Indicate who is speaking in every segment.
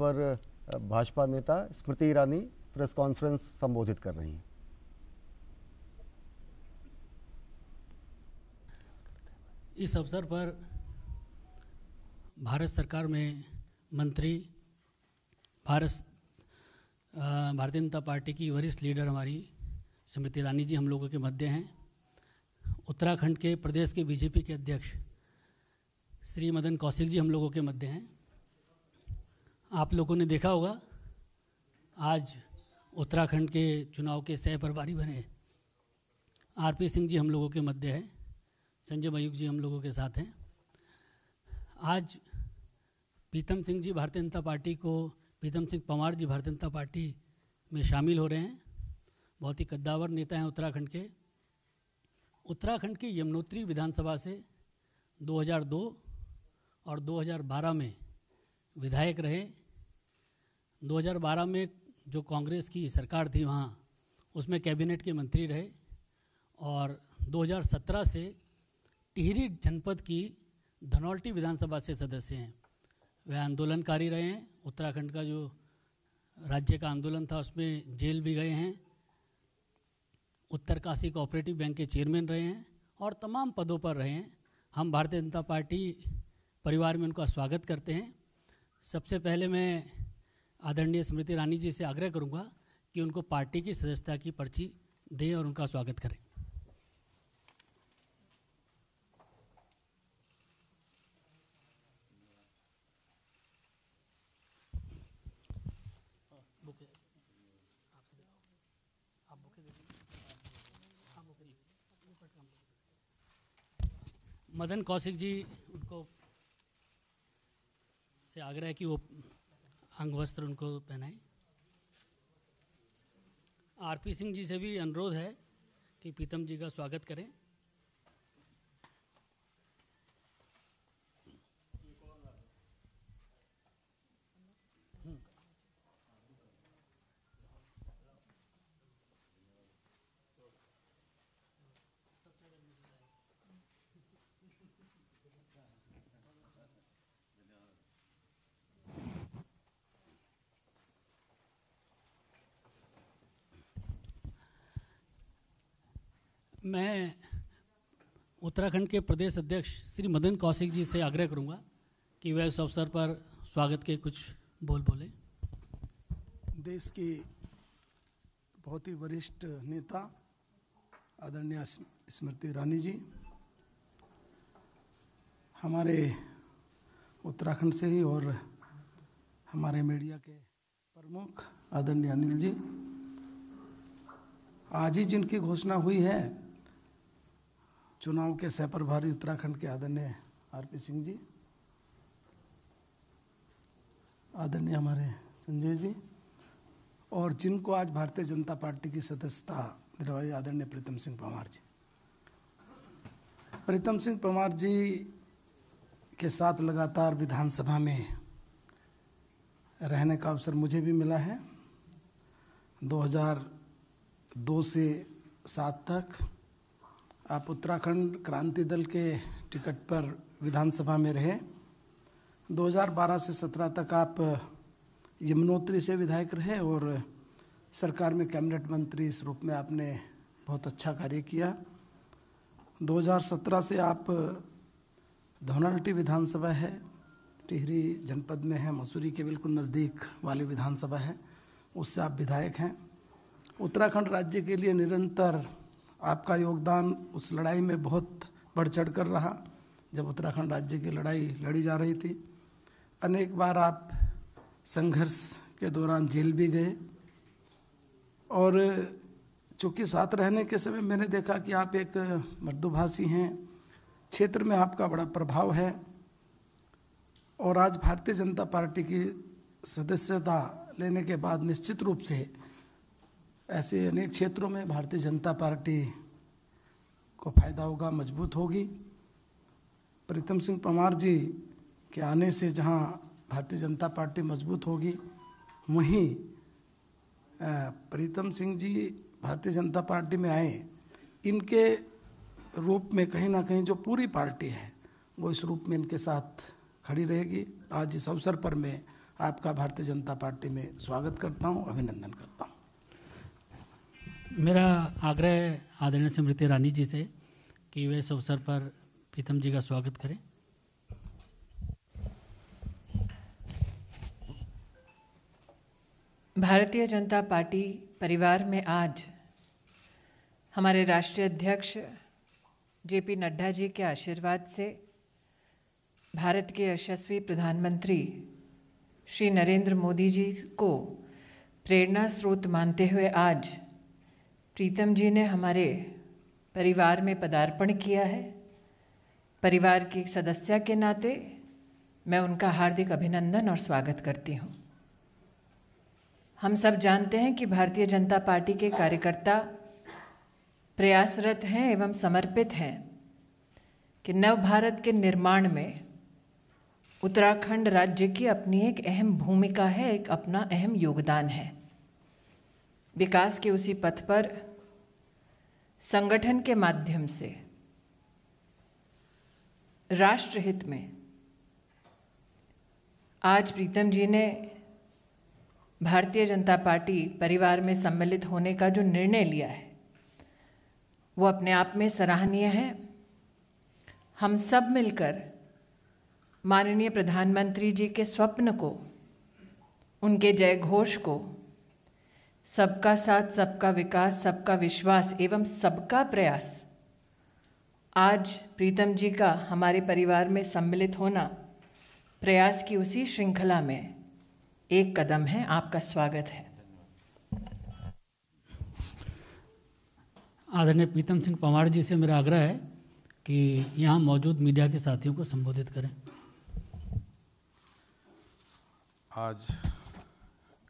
Speaker 1: पर भाजपा नेता स्मृति ईरानी press conference संबोधित कर रही हैं
Speaker 2: इस अवसर पर भारत सरकार में मंत्री भारत भारतीय जनता पार्टी की वरिष्ठ लीडर हमारी स्मृति ईरानी जी हम लोगों के मध्य हैं उत्तराखंड के प्रदेश के बीजेपी के अध्यक्ष श्री मदन कौशिक जी हम लोगों के मध्य हैं आप लोगों ने देखा होगा आज उत्तराखंड के चुनाव के सह प्रभारी बने आर पी सिंह जी हम लोगों के मध्य हैं संजय मयूख जी हम लोगों के साथ हैं आज प्रीतम सिंह जी भारतीय जनता पार्टी को प्रीतम सिंह पंवार जी भारतीय जनता पार्टी में शामिल हो रहे हैं बहुत ही कद्दावर नेता हैं उत्तराखंड के उत्तराखंड की यमुनोत्री विधानसभा से 2002 और 2012 में विधायक रहे 2012 में जो कांग्रेस की सरकार थी वहाँ उसमें कैबिनेट के मंत्री रहे और 2017 से टिहरी जनपद की धनौल्टी विधानसभा से सदस्य हैं वह आंदोलनकारी रहे हैं उत्तराखंड का जो राज्य का आंदोलन था उसमें जेल भी गए हैं उत्तरकाशी कोऑपरेटिव बैंक के चेयरमैन रहे हैं और तमाम पदों पर रहे हैं हम भारतीय जनता पार्टी परिवार में उनका स्वागत करते हैं सबसे पहले मैं आदरणीय स्मृति ईरानी जी से आग्रह करूंगा कि उनको पार्टी की सदस्यता की पर्ची दें और उनका स्वागत करें मदन कौशिक जी उनको से आग्रह है कि वो अंगवस्त्र उनको पहनाएं आरपी सिंह जी से भी अनुरोध है कि पीतम जी का स्वागत करें मैं उत्तराखंड के प्रदेश अध्यक्ष श्री मदन कौशिक जी से आग्रह करूंगा कि वह इस अवसर पर स्वागत के कुछ बोल बोले
Speaker 3: देश के बहुत ही वरिष्ठ नेता आदरणीय स्मृति रानी जी हमारे उत्तराखंड से ही और हमारे मीडिया के प्रमुख आदरणीय अनिल जी आज ही जिनकी घोषणा हुई है चुनाव के सह प्रभारी उत्तराखंड के आदरणीय आरपी सिंह जी आदरणीय हमारे संजय जी और जिनको आज भारतीय जनता पार्टी की सदस्यता दिलवाई आदरणीय प्रीतम सिंह पंवार जी प्रीतम सिंह पंवार जी के साथ लगातार विधानसभा में रहने का अवसर मुझे भी मिला है 2002 से सात तक आप उत्तराखंड क्रांति दल के टिकट पर विधानसभा में रहे 2012 से 17 तक आप यमुनोत्री से विधायक रहे और सरकार में कैबिनेट मंत्री इस रूप में आपने बहुत अच्छा कार्य किया 2017 से आप धोनाल्टी विधानसभा है टिहरी जनपद में है मसूरी के बिल्कुल नज़दीक वाली विधानसभा है उससे आप विधायक हैं उत्तराखंड राज्य के लिए निरंतर आपका योगदान उस लड़ाई में बहुत बढ़ चढ़ कर रहा जब उत्तराखंड राज्य की लड़ाई लड़ी जा रही थी अनेक बार आप संघर्ष के दौरान जेल भी गए और चूँकि साथ रहने के समय मैंने देखा कि आप एक मृदुभाषी हैं क्षेत्र में आपका बड़ा प्रभाव है और आज भारतीय जनता पार्टी की सदस्यता लेने के बाद निश्चित रूप से ऐसे अनेक क्षेत्रों में भारतीय जनता पार्टी को फायदा होगा मजबूत होगी प्रीतम सिंह पंवार जी के आने से जहां भारतीय जनता पार्टी मजबूत होगी वहीं प्रीतम सिंह जी भारतीय जनता पार्टी में आए इनके रूप में कहीं ना कहीं जो पूरी पार्टी है वो इस रूप में इनके साथ खड़ी रहेगी आज इस अवसर पर मैं आपका भारतीय जनता पार्टी में स्वागत करता हूं अभिनंदन करता हूँ
Speaker 2: मेरा आग्रह आदरणीय स्मृति ईरानी जी से कि वे इस अवसर पर प्रीतम जी का स्वागत करें
Speaker 4: भारतीय जनता पार्टी परिवार में आज हमारे राष्ट्रीय अध्यक्ष जेपी नड्डा जी के आशीर्वाद से भारत के यशस्वी प्रधानमंत्री श्री नरेंद्र मोदी जी को प्रेरणा स्रोत मानते हुए आज प्रीतम जी ने हमारे परिवार में पदार्पण किया है परिवार की सदस्य के नाते मैं उनका हार्दिक अभिनंदन और स्वागत करती हूँ हम सब जानते हैं कि भारतीय जनता पार्टी के कार्यकर्ता प्रयासरत हैं एवं समर्पित हैं कि नव भारत के निर्माण में उत्तराखंड राज्य की अपनी एक अहम भूमिका है एक अपना अहम योगदान है विकास के उसी पथ पर संगठन के माध्यम से राष्ट्रहित में आज प्रीतम जी ने भारतीय जनता पार्टी परिवार में सम्मिलित होने का जो निर्णय लिया है वो अपने आप में सराहनीय है हम सब मिलकर माननीय प्रधानमंत्री जी के स्वप्न को उनके जयघोष को सबका साथ सबका विकास सबका विश्वास एवं सबका प्रयास आज प्रीतम जी का हमारे परिवार में सम्मिलित होना प्रयास की उसी श्रृंखला में एक कदम है आपका स्वागत है
Speaker 2: आदरणीय प्रीतम सिंह पंवार जी से मेरा आग्रह है कि यहाँ मौजूद मीडिया के साथियों को संबोधित करें
Speaker 5: आज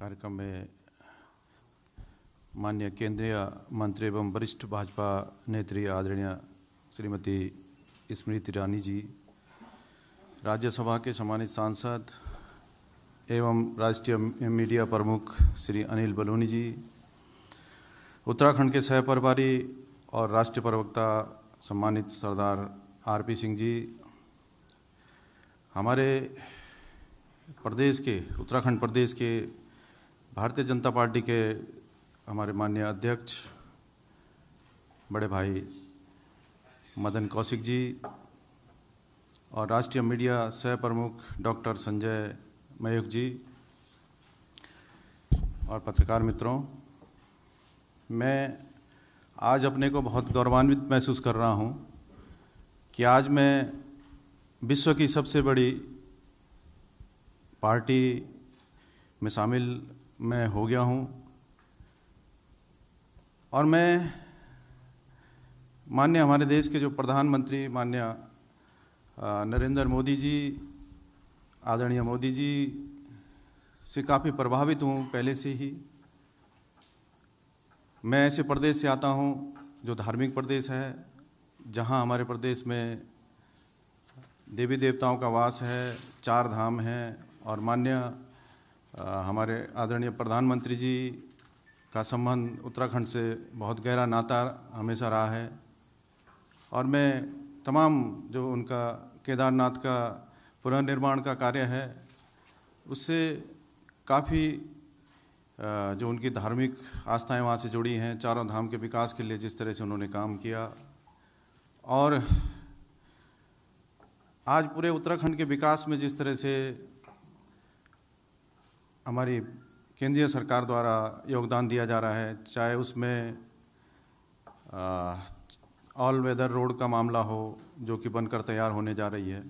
Speaker 5: कार्यक्रम में मान्य केंद्रीय मंत्री एवं वरिष्ठ भाजपा नेत्री आदरणीय श्रीमती स्मृति ईरानी जी राज्यसभा के सम्मानित सांसद एवं राष्ट्रीय मीडिया प्रमुख श्री अनिल बलूनी जी उत्तराखंड के सह प्रभारी और राष्ट्रीय प्रवक्ता सम्मानित सरदार आरपी सिंह जी हमारे प्रदेश के उत्तराखंड प्रदेश के भारतीय जनता पार्टी के हमारे माननीय अध्यक्ष बड़े भाई मदन कौशिक जी और राष्ट्रीय मीडिया सह प्रमुख डॉक्टर संजय मयूख जी और पत्रकार मित्रों मैं आज अपने को बहुत गौरवान्वित महसूस कर रहा हूं कि आज मैं विश्व की सबसे बड़ी पार्टी में शामिल मैं हो गया हूं और मैं मान्य हमारे देश के जो प्रधानमंत्री मान्य नरेंद्र मोदी जी आदरणीय मोदी जी से काफ़ी प्रभावित हूँ पहले से ही मैं ऐसे प्रदेश से आता हूँ जो धार्मिक प्रदेश है जहाँ हमारे प्रदेश में देवी देवताओं का वास है चार धाम हैं और मान्य हमारे आदरणीय प्रधानमंत्री जी का संबंध उत्तराखंड से बहुत गहरा नाता हमेशा रहा है और मैं तमाम जो उनका केदारनाथ का पुनर्निर्माण का कार्य है उससे काफ़ी जो उनकी धार्मिक आस्थाएं वहाँ से जुड़ी हैं चारों धाम के विकास के लिए जिस तरह से उन्होंने काम किया और आज पूरे उत्तराखंड के विकास में जिस तरह से हमारी केंद्रीय सरकार द्वारा योगदान दिया जा रहा है चाहे उसमें ऑल वेदर रोड का मामला हो जो कि बनकर तैयार होने जा रही है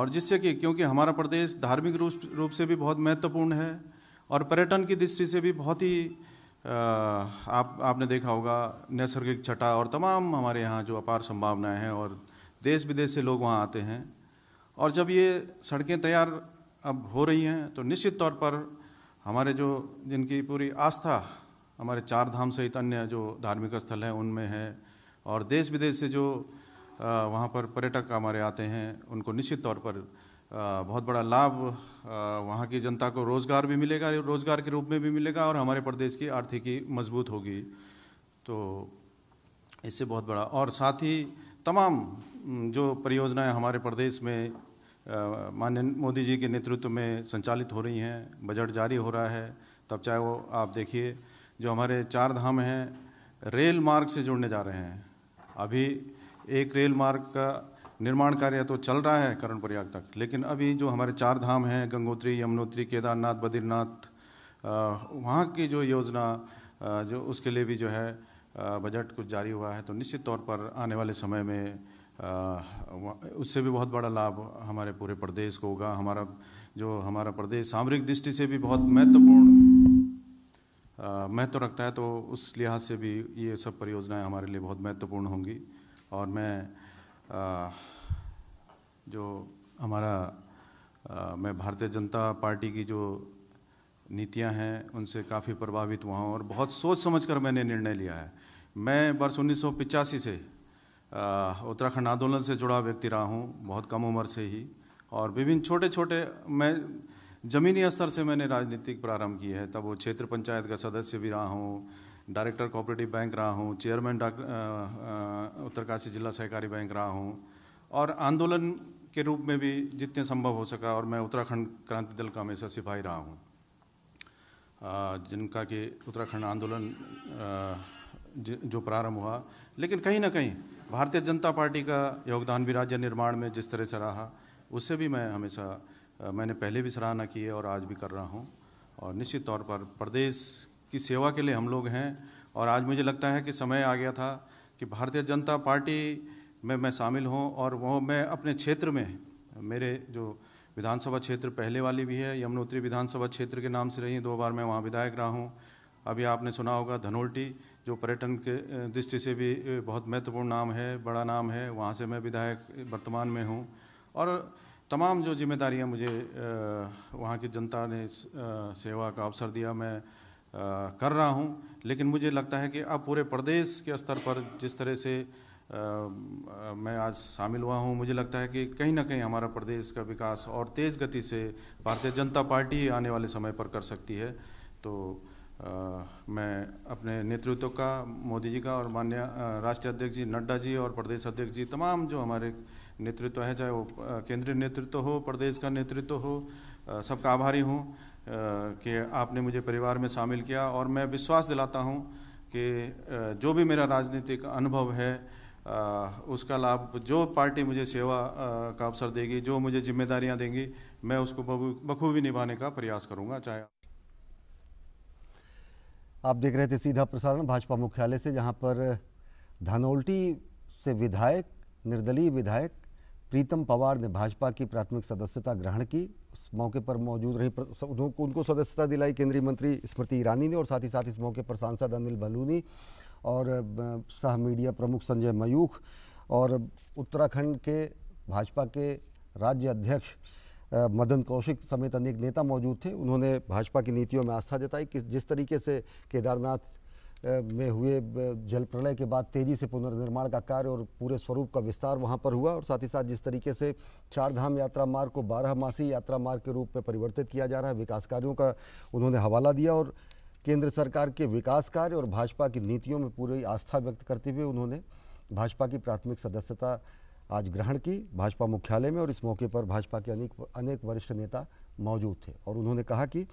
Speaker 5: और जिससे कि क्योंकि हमारा प्रदेश धार्मिक रूप रूप से भी बहुत महत्वपूर्ण है और पर्यटन की दृष्टि से भी बहुत ही आप आपने देखा होगा नैसर्गिक छटा और तमाम हमारे यहाँ जो अपार संभावनाएं हैं और देश विदेश से लोग वहाँ आते हैं और जब ये सड़कें तैयार अब हो रही हैं तो निश्चित तौर पर हमारे जो जिनकी पूरी आस्था हमारे चार धाम सहित अन्य जो धार्मिक स्थल हैं उनमें है और देश विदेश से जो वहाँ पर पर्यटक हमारे आते हैं उनको निश्चित तौर पर बहुत बड़ा लाभ वहाँ की जनता को रोज़गार भी मिलेगा रोज़गार के रूप में भी मिलेगा और हमारे प्रदेश की आर्थिकी मजबूत होगी तो इससे बहुत बड़ा और साथ ही तमाम जो परियोजनाएं हमारे प्रदेश में माननीय मोदी जी के नेतृत्व में संचालित हो रही हैं बजट जारी हो रहा है तब चाहे वो आप देखिए जो हमारे चार धाम हैं रेल मार्ग से जुड़ने जा रहे हैं अभी एक रेल मार्ग का निर्माण कार्य तो चल रहा है करण प्रयाग तक लेकिन अभी जो हमारे चार धाम हैं गंगोत्री यमुनोत्री केदारनाथ बद्रीनाथ वहाँ की जो योजना जो उसके लिए भी जो है बजट कुछ जारी हुआ है तो निश्चित तौर पर आने वाले समय में उससे भी बहुत बड़ा लाभ हमारे पूरे प्रदेश को होगा हमारा जो हमारा प्रदेश सामरिक दृष्टि से भी बहुत महत्वपूर्ण महत्व रखता है तो उस लिहाज से भी ये सब परियोजनाएं हमारे लिए बहुत महत्वपूर्ण होंगी और मैं आ, जो हमारा आ, मैं भारतीय जनता पार्टी की जो नीतियां हैं उनसे काफ़ी प्रभावित हुआ हूँ और बहुत सोच समझ कर मैंने निर्णय लिया है मैं वर्ष उन्नीस से उत्तराखंड आंदोलन से जुड़ा व्यक्ति रहा हूँ बहुत कम उम्र से ही और विभिन्न छोटे छोटे मैं ज़मीनी स्तर से मैंने राजनीतिक प्रारंभ की है तब वो क्षेत्र पंचायत का सदस्य भी रहा हूँ डायरेक्टर कोऑपरेटिव बैंक रहा हूँ चेयरमैन उत्तरकाशी जिला सहकारी बैंक रहा हूँ और आंदोलन के रूप में भी जितने संभव हो सका और मैं उत्तराखंड क्रांति दल का हमेशा सिपाही रहा हूँ जिनका कि उत्तराखंड आंदोलन जो प्रारंभ हुआ लेकिन कहीं ना कहीं भारतीय जनता पार्टी का योगदान भी राज्य निर्माण में जिस तरह से रहा उससे भी मैं हमेशा मैंने पहले भी सराहना की है और आज भी कर रहा हूँ और निश्चित तौर पर प्रदेश की सेवा के लिए हम लोग हैं और आज मुझे लगता है कि समय आ गया था कि भारतीय जनता पार्टी में मैं शामिल हूँ और वो मैं अपने क्षेत्र में मेरे जो विधानसभा क्षेत्र पहले वाली भी है यमुनोत्री विधानसभा क्षेत्र के नाम से रही दो बार मैं वहाँ विधायक रहा हूँ अभी आपने सुना होगा धनोल्टी जो पर्यटन के दृष्टि से भी बहुत महत्वपूर्ण नाम है बड़ा नाम है वहाँ से मैं विधायक वर्तमान में हूँ और तमाम जो जिम्मेदारियाँ मुझे वहाँ की जनता ने सेवा का अवसर दिया मैं कर रहा हूँ लेकिन मुझे लगता है कि अब पूरे प्रदेश के स्तर पर जिस तरह से मैं आज शामिल हुआ हूँ मुझे लगता है कि कहीं ना कहीं हमारा प्रदेश का विकास और तेज़ गति से भारतीय जनता पार्टी आने वाले समय पर कर सकती है तो मैं अपने नेतृत्व का मोदी जी का और माननीय राष्ट्रीय अध्यक्ष जी नड्डा जी और प्रदेश अध्यक्ष जी तमाम जो हमारे नेतृत्व है चाहे वो केंद्रीय नेतृत्व हो प्रदेश का नेतृत्व हो सबका आभारी हूँ कि आपने मुझे परिवार में शामिल किया और मैं विश्वास दिलाता हूँ कि जो भी मेरा राजनीतिक अनुभव है उसका लाभ जो पार्टी मुझे सेवा का अवसर देगी जो मुझे जिम्मेदारियाँ देंगी मैं उसको बखूबी निभाने का प्रयास करूँगा चाहे
Speaker 1: आप देख रहे थे सीधा प्रसारण भाजपा मुख्यालय से जहां पर धनोल्टी से विधायक निर्दलीय विधायक प्रीतम पवार ने भाजपा की प्राथमिक सदस्यता ग्रहण की उस मौके पर मौजूद रही उनको सदस्यता दिलाई केंद्रीय मंत्री स्मृति ईरानी ने और साथ ही साथ इस मौके पर सांसद अनिल बलूनी और सह मीडिया प्रमुख संजय मयूख और उत्तराखंड के भाजपा के राज्य अध्यक्ष मदन कौशिक समेत अनेक नेता मौजूद थे उन्होंने भाजपा की नीतियों में आस्था जताई कि जिस तरीके से केदारनाथ में हुए जल प्रलय के बाद तेज़ी से पुनर्निर्माण का कार्य और पूरे स्वरूप का विस्तार वहाँ पर हुआ और साथ ही साथ जिस तरीके से चार धाम यात्रा मार्ग को बारह मासी यात्रा मार्ग के रूप में परिवर्तित किया जा रहा है विकास कार्यों का उन्होंने हवाला दिया और केंद्र सरकार के विकास कार्य और भाजपा की नीतियों में पूरी आस्था व्यक्त करते हुए उन्होंने भाजपा की प्राथमिक सदस्यता आज ग्रहण की भाजपा मुख्यालय में और इस मौके पर भाजपा के अनेक अनेक वरिष्ठ नेता मौजूद थे और उन्होंने कहा कि